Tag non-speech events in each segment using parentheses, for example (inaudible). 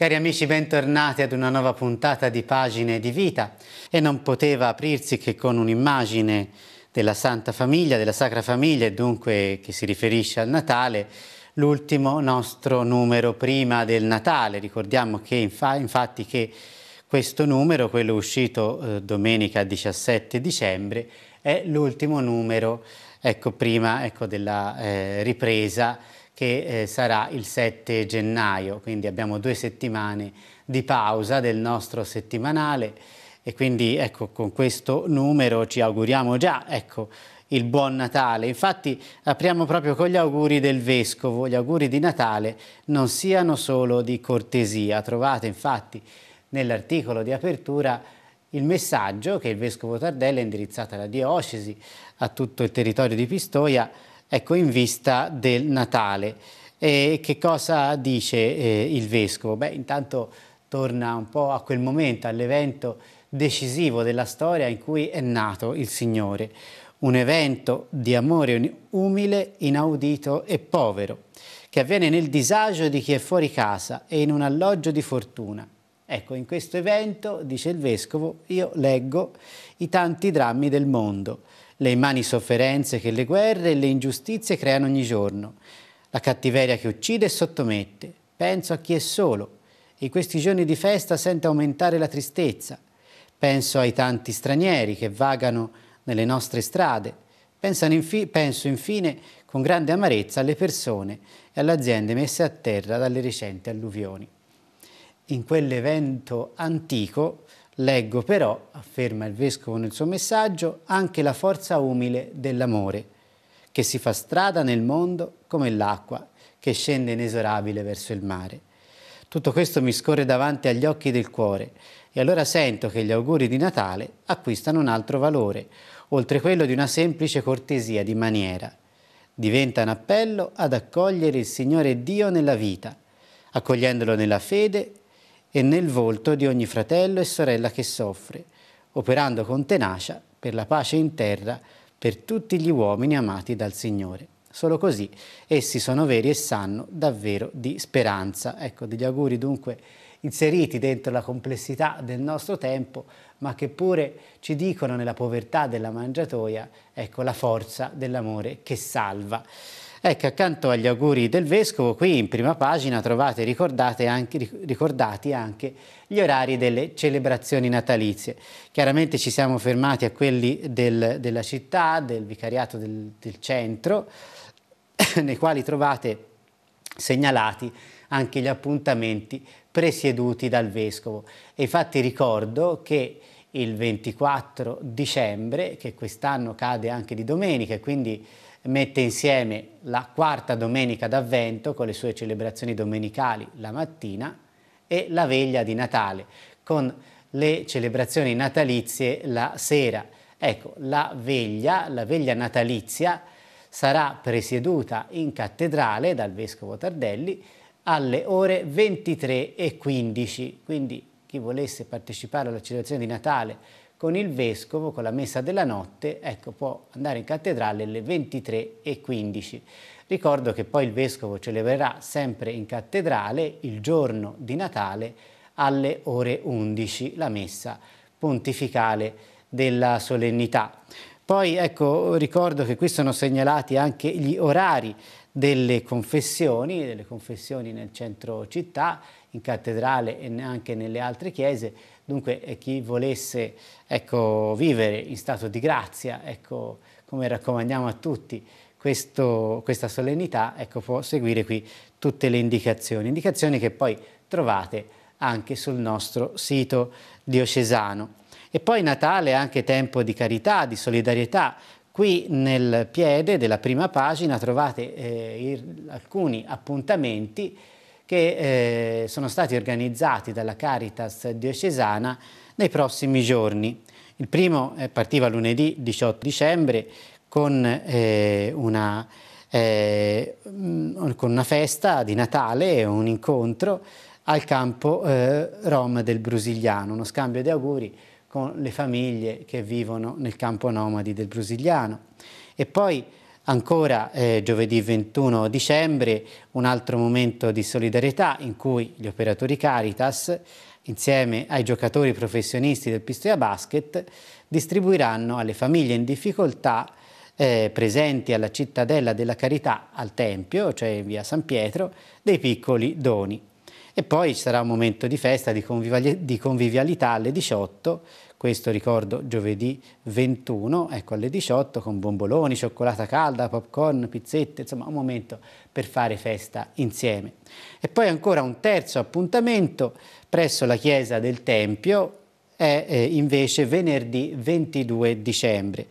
Cari amici, bentornati ad una nuova puntata di Pagine di Vita e non poteva aprirsi che con un'immagine della Santa Famiglia, della Sacra Famiglia e dunque che si riferisce al Natale, l'ultimo nostro numero prima del Natale. Ricordiamo che infa infatti che questo numero, quello uscito eh, domenica 17 dicembre, è l'ultimo numero ecco, prima ecco, della eh, ripresa che eh, sarà il 7 gennaio, quindi abbiamo due settimane di pausa del nostro settimanale e quindi ecco, con questo numero ci auguriamo già ecco, il buon Natale. Infatti apriamo proprio con gli auguri del Vescovo, gli auguri di Natale non siano solo di cortesia, trovate infatti nell'articolo di apertura il messaggio che il Vescovo Tardelli ha indirizzato alla diocesi, a tutto il territorio di Pistoia, ecco, in vista del Natale. E che cosa dice eh, il Vescovo? Beh, intanto torna un po' a quel momento, all'evento decisivo della storia in cui è nato il Signore, un evento di amore umile, inaudito e povero, che avviene nel disagio di chi è fuori casa e in un alloggio di fortuna. Ecco, in questo evento, dice il Vescovo, io leggo i tanti drammi del mondo le immani sofferenze che le guerre e le ingiustizie creano ogni giorno, la cattiveria che uccide e sottomette. Penso a chi è solo e in questi giorni di festa sente aumentare la tristezza. Penso ai tanti stranieri che vagano nelle nostre strade. Infi penso infine con grande amarezza alle persone e alle aziende messe a terra dalle recenti alluvioni. In quell'evento antico Leggo però, afferma il Vescovo nel suo messaggio, anche la forza umile dell'amore, che si fa strada nel mondo come l'acqua che scende inesorabile verso il mare. Tutto questo mi scorre davanti agli occhi del cuore e allora sento che gli auguri di Natale acquistano un altro valore, oltre quello di una semplice cortesia di maniera. Diventa un appello ad accogliere il Signore Dio nella vita, accogliendolo nella fede e nel volto di ogni fratello e sorella che soffre, operando con tenacia per la pace in terra per tutti gli uomini amati dal Signore. Solo così essi sono veri e sanno davvero di speranza. Ecco, degli auguri dunque inseriti dentro la complessità del nostro tempo, ma che pure ci dicono nella povertà della mangiatoia, ecco la forza dell'amore che salva. Ecco, accanto agli auguri del Vescovo, qui in prima pagina trovate anche, ricordati anche gli orari delle celebrazioni natalizie. Chiaramente ci siamo fermati a quelli del, della città, del vicariato del, del centro, (coughs) nei quali trovate segnalati anche gli appuntamenti presieduti dal Vescovo. E infatti ricordo che il 24 dicembre, che quest'anno cade anche di domenica, quindi mette insieme la quarta domenica d'avvento con le sue celebrazioni domenicali la mattina e la veglia di Natale con le celebrazioni natalizie la sera. Ecco, la veglia, la veglia natalizia sarà presieduta in cattedrale dal vescovo Tardelli alle ore 23 e 15. quindi chi volesse partecipare alla celebrazione di Natale con il vescovo, con la messa della notte, ecco, può andare in cattedrale alle 23.15. Ricordo che poi il vescovo celebrerà sempre in cattedrale il giorno di Natale alle ore 11 la messa pontificale della solennità. Poi ecco, ricordo che qui sono segnalati anche gli orari delle confessioni, delle confessioni nel centro città, in cattedrale e anche nelle altre chiese, dunque eh, chi volesse ecco, vivere in stato di grazia, ecco, come raccomandiamo a tutti, questo, questa solennità, ecco, può seguire qui tutte le indicazioni, indicazioni che poi trovate anche sul nostro sito diocesano. E poi Natale è anche tempo di carità, di solidarietà, Qui nel piede della prima pagina trovate eh, alcuni appuntamenti che eh, sono stati organizzati dalla Caritas diocesana nei prossimi giorni. Il primo eh, partiva lunedì 18 dicembre con, eh, una, eh, mm, con, una, festa di Natale e un incontro al campo eh, Rom del Brusigliano, uno scambio di auguri con le famiglie che vivono nel campo nomadi del brasiliano. E poi ancora eh, giovedì 21 dicembre un altro momento di solidarietà in cui gli operatori Caritas insieme ai giocatori professionisti del Pistoia Basket distribuiranno alle famiglie in difficoltà eh, presenti alla cittadella della carità al Tempio, cioè in via San Pietro, dei piccoli doni. E poi ci sarà un momento di festa, di, di convivialità alle 18, questo ricordo giovedì 21, ecco alle 18 con bomboloni, cioccolata calda, popcorn, pizzette, insomma un momento per fare festa insieme. E poi ancora un terzo appuntamento presso la chiesa del Tempio è eh, invece venerdì 22 dicembre,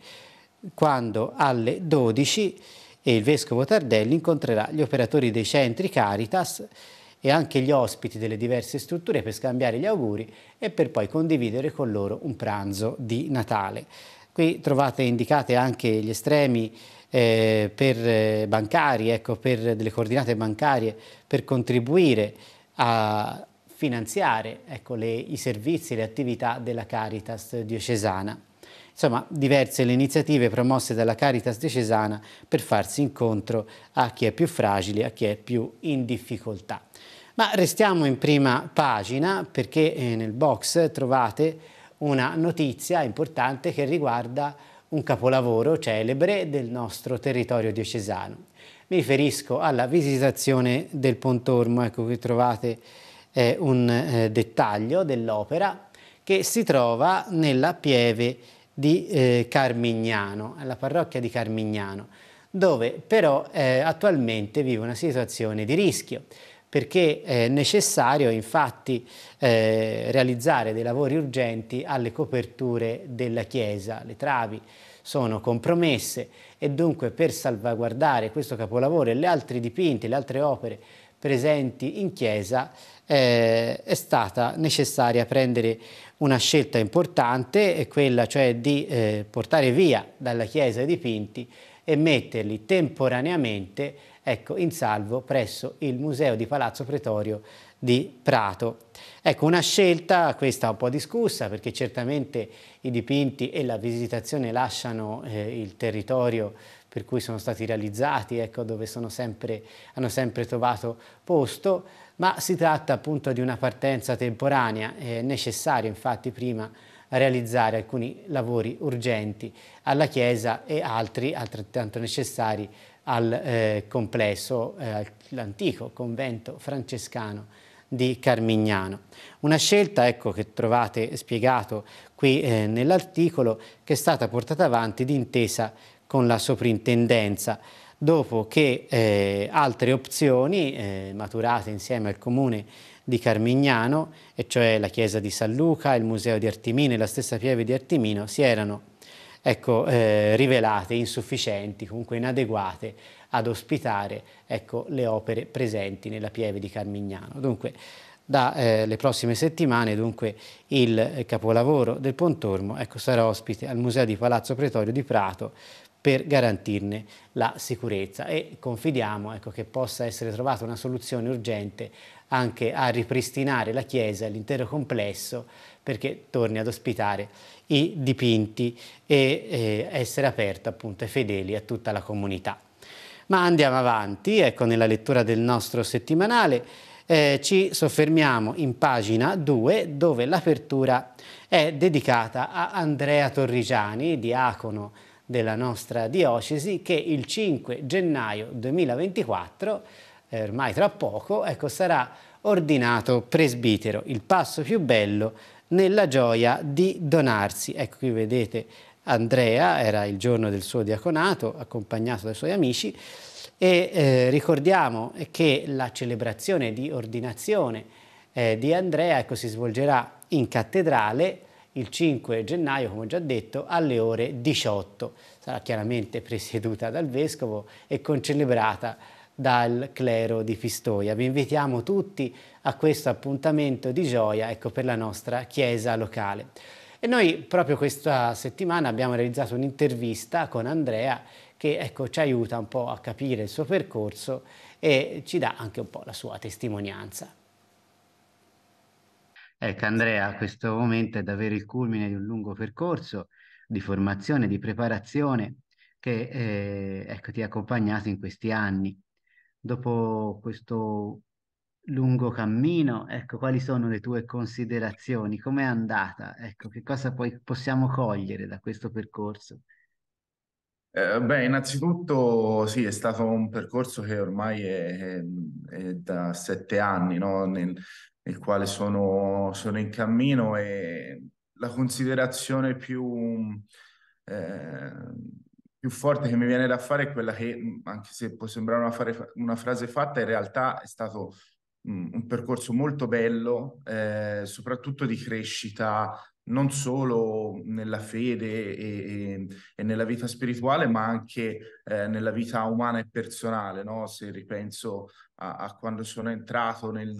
quando alle 12 il vescovo Tardelli incontrerà gli operatori dei centri Caritas e anche gli ospiti delle diverse strutture per scambiare gli auguri e per poi condividere con loro un pranzo di Natale. Qui trovate indicate anche gli estremi eh, per eh, bancari, ecco, per delle coordinate bancarie per contribuire a finanziare ecco, le, i servizi e le attività della Caritas diocesana. Insomma, diverse le iniziative promosse dalla Caritas diocesana per farsi incontro a chi è più fragile, a chi è più in difficoltà. Ma restiamo in prima pagina perché eh, nel box trovate una notizia importante che riguarda un capolavoro celebre del nostro territorio diocesano. Mi riferisco alla visitazione del Pontormo, ecco qui trovate eh, un eh, dettaglio dell'opera che si trova nella pieve di eh, Carmignano, alla parrocchia di Carmignano, dove però eh, attualmente vive una situazione di rischio perché è eh, necessario infatti eh, realizzare dei lavori urgenti alle coperture della chiesa. Le travi sono compromesse e dunque per salvaguardare questo capolavoro e le altre dipinte, le altre opere presenti in chiesa eh, è stata necessaria prendere una scelta importante, quella cioè di eh, portare via dalla chiesa i dipinti e metterli temporaneamente ecco, in salvo presso il Museo di Palazzo Pretorio di Prato. Ecco, una scelta, questa un po' discussa, perché certamente i dipinti e la visitazione lasciano eh, il territorio per cui sono stati realizzati, ecco, dove sono sempre, hanno sempre trovato posto, ma si tratta appunto di una partenza temporanea, è necessario infatti prima realizzare alcuni lavori urgenti alla Chiesa e altri altrettanto necessari al eh, complesso, eh, l'antico convento francescano di Carmignano. Una scelta ecco, che trovate spiegato qui eh, nell'articolo che è stata portata avanti d'intesa con la soprintendenza dopo che eh, altre opzioni eh, maturate insieme al comune di Carmignano, e cioè la chiesa di San Luca, il museo di Artimino e la stessa pieve di Artimino, si erano ecco, eh, rivelate insufficienti, comunque inadeguate ad ospitare ecco, le opere presenti nella pieve di Carmignano. Dunque, dalle eh, prossime settimane dunque, il capolavoro del Pontormo ecco, sarà ospite al Museo di Palazzo Pretorio di Prato per garantirne la sicurezza e confidiamo ecco, che possa essere trovata una soluzione urgente anche a ripristinare la chiesa l'intero complesso perché torni ad ospitare i dipinti e eh, essere aperto appunto ai fedeli a tutta la comunità. Ma andiamo avanti, ecco nella lettura del nostro settimanale eh, ci soffermiamo in pagina 2 dove l'apertura è dedicata a Andrea Torrigiani, diacono della nostra diocesi, che il 5 gennaio 2024 eh, ormai tra poco, ecco, sarà ordinato presbitero, il passo più bello nella gioia di donarsi. Ecco qui vedete Andrea, era il giorno del suo diaconato, accompagnato dai suoi amici, e eh, ricordiamo che la celebrazione di ordinazione eh, di Andrea ecco, si svolgerà in cattedrale il 5 gennaio, come ho già detto, alle ore 18. Sarà chiaramente presieduta dal vescovo e concelebrata dal clero di Pistoia. Vi invitiamo tutti a questo appuntamento di gioia ecco, per la nostra chiesa locale. E noi proprio questa settimana abbiamo realizzato un'intervista con Andrea che ecco, ci aiuta un po' a capire il suo percorso e ci dà anche un po' la sua testimonianza. Ecco Andrea, questo momento è davvero il culmine di un lungo percorso di formazione, di preparazione che eh, ecco, ti ha accompagnato in questi anni dopo questo lungo cammino, ecco, quali sono le tue considerazioni? Com'è andata? Ecco, che cosa poi possiamo cogliere da questo percorso? Eh, beh, innanzitutto sì, è stato un percorso che ormai è, è, è da sette anni, no? nel, nel, quale sono, sono, in cammino e la considerazione più... Eh, più forte che mi viene da fare è quella che, anche se può sembrare una, fare, una frase fatta, in realtà è stato mh, un percorso molto bello, eh, soprattutto di crescita non solo nella fede e, e nella vita spirituale, ma anche eh, nella vita umana e personale. No? Se ripenso a, a quando sono entrato nel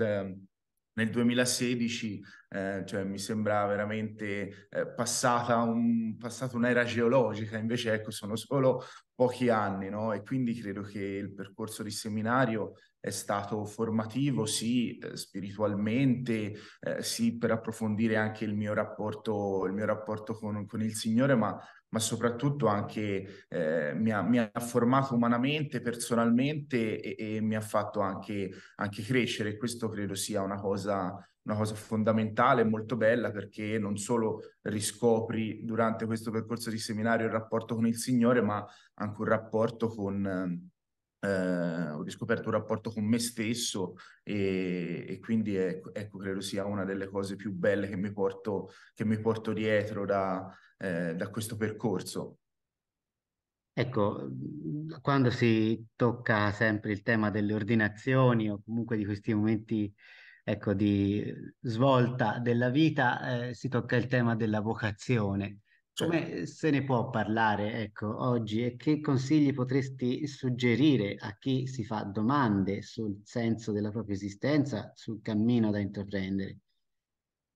nel 2016, eh, cioè, mi sembra veramente eh, passata, un, passata, un'era geologica, invece ecco, sono solo pochi anni, no? E quindi credo che il percorso di seminario è stato formativo, sì, eh, spiritualmente, eh, sì, per approfondire anche il mio rapporto, il mio rapporto con, con il Signore, ma ma soprattutto anche eh, mi, ha, mi, ha, formato umanamente, personalmente e, e mi ha fatto anche, anche, crescere. Questo credo sia una cosa, una cosa fondamentale e molto bella perché non solo riscopri durante questo percorso di seminario il rapporto con il Signore, ma anche un rapporto con eh, ho riscoperto un rapporto con me stesso e, e quindi ecco, ecco, credo sia una delle cose più belle che mi porto, che mi porto dietro da, eh, da questo percorso. Ecco, quando si tocca sempre il tema delle ordinazioni o comunque di questi momenti ecco, di svolta della vita, eh, si tocca il tema della vocazione. Come certo. se ne può parlare, ecco, oggi e che consigli potresti suggerire a chi si fa domande sul senso della propria esistenza, sul cammino da intraprendere?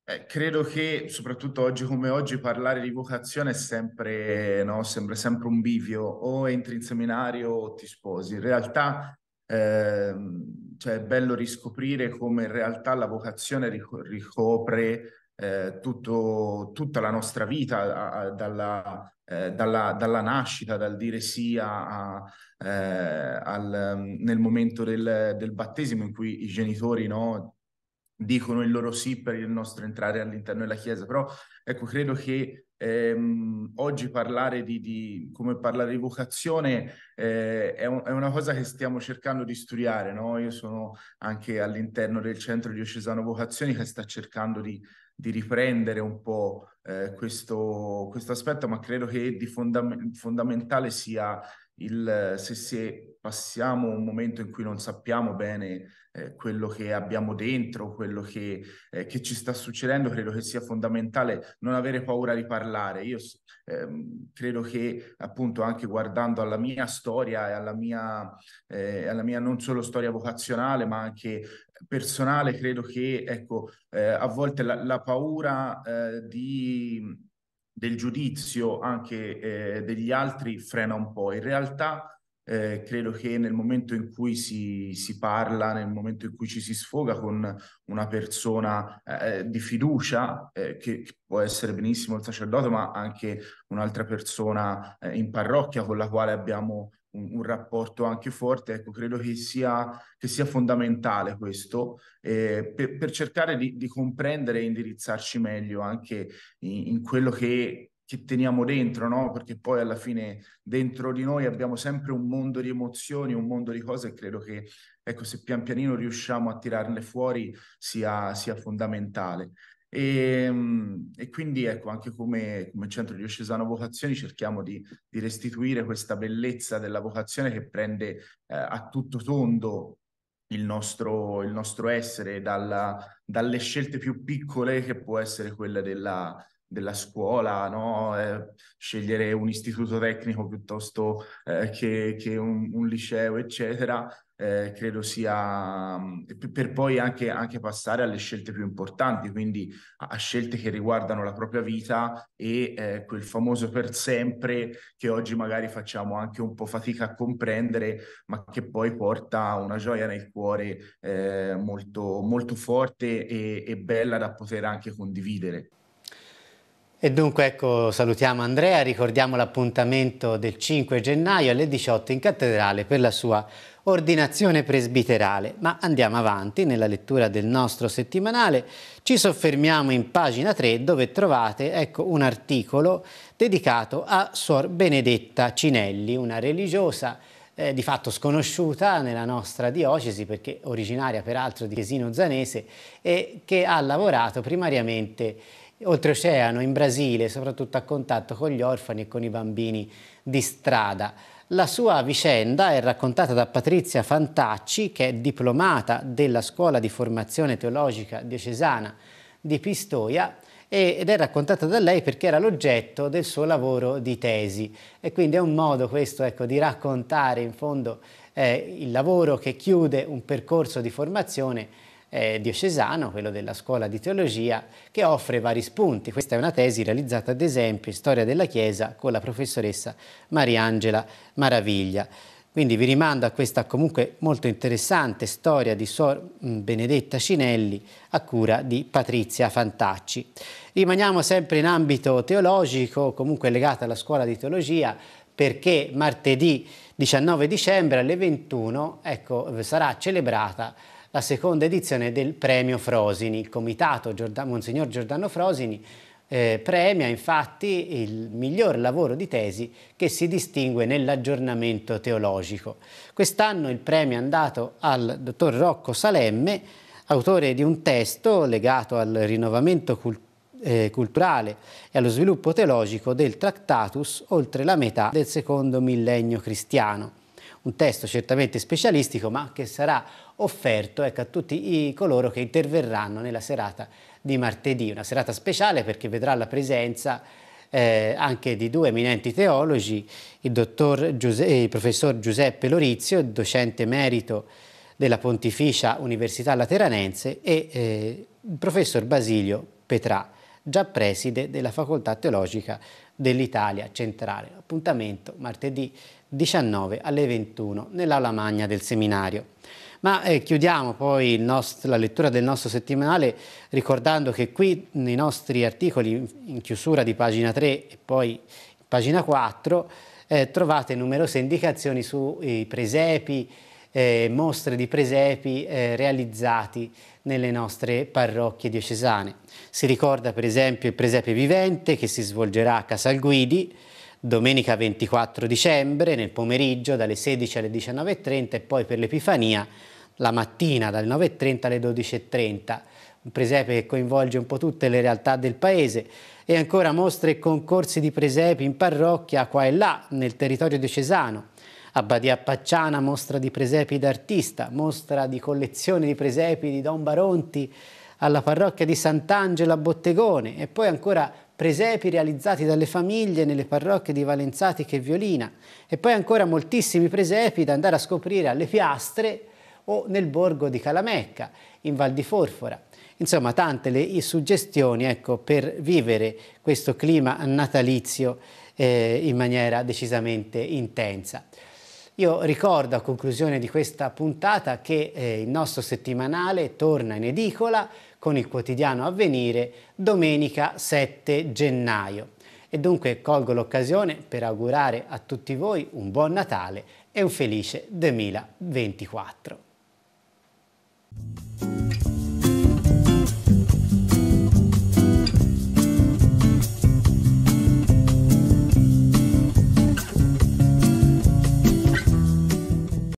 Eh, credo che soprattutto oggi come oggi parlare di vocazione è sempre, no, sempre, sempre un bivio, o entri in seminario o ti sposi. In realtà eh, cioè, è bello riscoprire come in realtà la vocazione ricopre eh, tutto, tutta la nostra vita, a, a, dalla, eh, dalla, dalla, nascita, dal dire sì a, eh, al, mm, nel momento del, del, battesimo in cui i genitori no, dicono il loro sì per il nostro entrare all'interno della Chiesa. Però ecco, credo che ehm, oggi parlare di, di, come parlare di vocazione eh, è, un, è, una cosa che stiamo cercando di studiare. No? Io sono anche all'interno del centro diocesano vocazioni che sta cercando di di riprendere un po' eh, questo, questo, aspetto, ma credo che di fondam- fondamentale sia il se si è passiamo un momento in cui non sappiamo bene eh, quello che abbiamo dentro, quello che, eh, che, ci sta succedendo, credo che sia fondamentale non avere paura di parlare. Io ehm, credo che appunto anche guardando alla mia storia e alla mia, eh, alla mia non solo storia vocazionale, ma anche personale, credo che ecco, eh, a volte la, la paura eh, di del giudizio anche eh, degli altri frena un po'. In realtà eh, credo che nel momento in cui si, si, parla, nel momento in cui ci si sfoga con una persona eh, eh di fiducia, eh, che, che, può essere benissimo il sacerdote, ma anche un'altra persona eh, in parrocchia con la quale abbiamo un, un, rapporto anche forte, ecco, credo che sia, che sia fondamentale questo eh, per, per, cercare di, di, comprendere e indirizzarci meglio anche in, in quello che che teniamo dentro, no? Perché poi alla fine dentro di noi abbiamo sempre un mondo di emozioni, un mondo di cose e credo che, ecco, se pian pianino riusciamo a tirarle fuori sia, sia fondamentale. E, ehm, e, quindi ecco, anche come, come centro diocesano vocazioni cerchiamo di, di, restituire questa bellezza della vocazione che prende eh, a tutto tondo il nostro, il nostro essere dalla, dalle scelte più piccole che può essere quella della, della scuola, no? eh, scegliere un istituto tecnico piuttosto eh, che, che un, un, liceo, eccetera, eh, credo sia mm, per poi anche, anche, passare alle scelte più importanti, quindi a, scelte che riguardano la propria vita e eh, quel famoso per sempre che oggi magari facciamo anche un po' fatica a comprendere, ma che poi porta una gioia nel cuore eh, molto, molto forte e, e bella da poter anche condividere. E dunque ecco, salutiamo Andrea, ricordiamo l'appuntamento del 5 gennaio alle 18 in cattedrale per la sua ordinazione presbiterale. Ma andiamo avanti nella lettura del nostro settimanale, ci soffermiamo in pagina 3 dove trovate ecco, un articolo dedicato a Suor Benedetta Cinelli, una religiosa eh, di fatto sconosciuta nella nostra diocesi perché originaria peraltro di Tesino Zanese e che ha lavorato primariamente in oltreoceano, in Brasile, soprattutto a contatto con gli orfani e con i bambini di strada. La sua vicenda è raccontata da Patrizia Fantacci, che è diplomata della Scuola di Formazione Teologica Diocesana di Pistoia ed è raccontata da lei perché era l'oggetto del suo lavoro di tesi e quindi è un modo questo ecco, di raccontare in fondo eh, il lavoro che chiude un percorso di formazione eh, diocesano, quello della scuola di teologia, che offre vari spunti. Questa è una tesi realizzata ad esempio in Storia della Chiesa con la professoressa Mariangela Maraviglia. Quindi vi rimando a questa comunque molto interessante storia di Sor mm, Benedetta Cinelli a cura di Patrizia Fantacci. Rimaniamo sempre in ambito teologico, comunque legata alla scuola di teologia, perché martedì 19 dicembre alle 21 ecco, sarà celebrata la seconda edizione del premio Frosini. Il comitato Giordano, Monsignor Giordano Frosini eh, premia infatti il miglior lavoro di tesi che si distingue nell'aggiornamento teologico. Quest'anno il premio è andato al dottor Rocco Salemme, autore di un testo legato al rinnovamento culturale eh, culturale e allo sviluppo teologico del Tractatus oltre la metà del secondo millennio cristiano un testo certamente specialistico ma che sarà offerto ecco, a tutti i, coloro che interverranno nella serata di martedì, una serata speciale perché vedrà la presenza eh, anche di due eminenti teologi, il, Giuse il professor Giuseppe Lorizio, docente emerito della Pontificia Università Lateranense e eh, il professor Basilio Petrà, già preside della Facoltà Teologica dell'Italia centrale. Appuntamento martedì 19 alle 21 nell'aula magna del seminario. Ma eh, chiudiamo poi nostro, la lettura del nostro settimanale ricordando che qui nei nostri articoli in chiusura di pagina 3 e poi pagina 4 eh, trovate numerose indicazioni sui presepi, eh, mostre di presepi eh, realizzati nelle nostre parrocchie diocesane. Si ricorda per esempio il presepe vivente che si svolgerà a Casal Guidi domenica 24 dicembre nel pomeriggio dalle 16 alle 19.30 e poi per l'Epifania la mattina dalle 9.30 alle 12.30 un presepe che coinvolge un po' tutte le realtà del paese e ancora mostre e concorsi di presepi in parrocchia qua e là nel territorio diocesano Abbadia Pacciana mostra di presepi d'artista, mostra di collezione di presepi di Don Baronti alla parrocchia di Sant'Angelo a Bottegone e poi ancora presepi realizzati dalle famiglie nelle parrocchie di Valenzatiche e Violina e poi ancora moltissimi presepi da andare a scoprire alle piastre o nel borgo di Calamecca, in Val di Forfora. Insomma, tante le suggestioni ecco, per vivere questo clima natalizio eh, in maniera decisamente intensa. Io ricordo a conclusione di questa puntata che eh, il nostro settimanale torna in edicola con il quotidiano Avvenire domenica 7 gennaio. E dunque colgo l'occasione per augurare a tutti voi un buon Natale e un felice 2024.